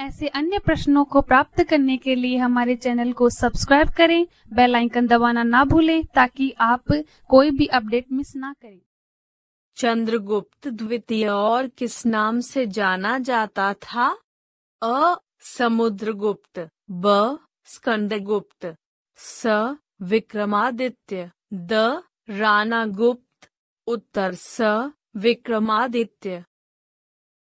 ऐसे अन्य प्रश्नों को प्राप्त करने के लिए हमारे चैनल को सब्सक्राइब करें बेल आइकन दबाना ना भूलें ताकि आप कोई भी अपडेट मिस ना करें चंद्रगुप्त द्वितीय और किस नाम से जाना जाता था अ समुद्रगुप्त ब स्कंदगुप्त स विक्रमादित्य द राणा गुप्त उत्तर स विक्रमादित्य